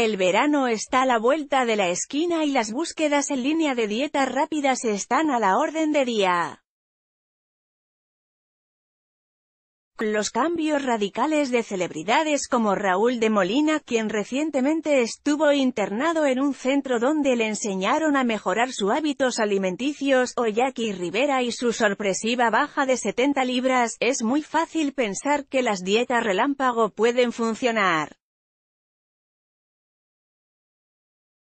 El verano está a la vuelta de la esquina y las búsquedas en línea de dietas rápidas están a la orden de día. Los cambios radicales de celebridades como Raúl de Molina, quien recientemente estuvo internado en un centro donde le enseñaron a mejorar sus hábitos alimenticios, o Jackie Rivera y su sorpresiva baja de 70 libras, es muy fácil pensar que las dietas relámpago pueden funcionar.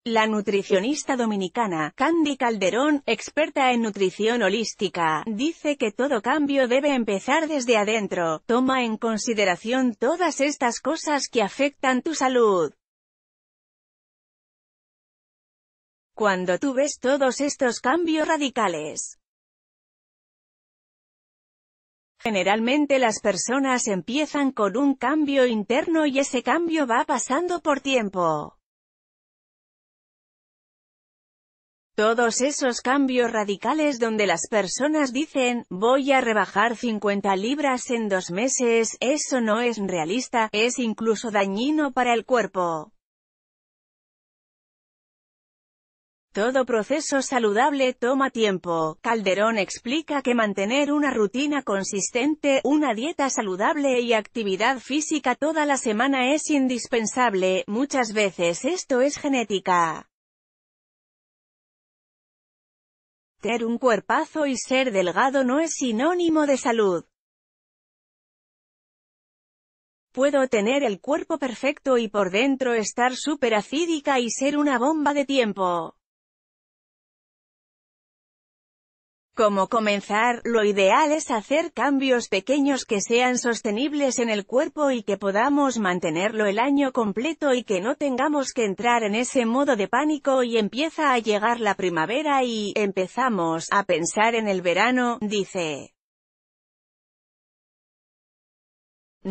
La nutricionista dominicana, Candy Calderón, experta en nutrición holística, dice que todo cambio debe empezar desde adentro. Toma en consideración todas estas cosas que afectan tu salud. Cuando tú ves todos estos cambios radicales, Generalmente las personas empiezan con un cambio interno y ese cambio va pasando por tiempo. Todos esos cambios radicales donde las personas dicen, voy a rebajar 50 libras en dos meses, eso no es realista, es incluso dañino para el cuerpo. Todo proceso saludable toma tiempo. Calderón explica que mantener una rutina consistente, una dieta saludable y actividad física toda la semana es indispensable, muchas veces esto es genética. Ser un cuerpazo y ser delgado no es sinónimo de salud. Puedo tener el cuerpo perfecto y por dentro estar súper acídica y ser una bomba de tiempo. Como comenzar? Lo ideal es hacer cambios pequeños que sean sostenibles en el cuerpo y que podamos mantenerlo el año completo y que no tengamos que entrar en ese modo de pánico y empieza a llegar la primavera y empezamos a pensar en el verano, dice.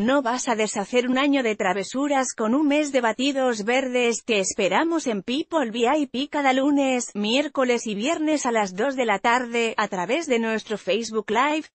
No vas a deshacer un año de travesuras con un mes de batidos verdes. que esperamos en People VIP cada lunes, miércoles y viernes a las 2 de la tarde, a través de nuestro Facebook Live.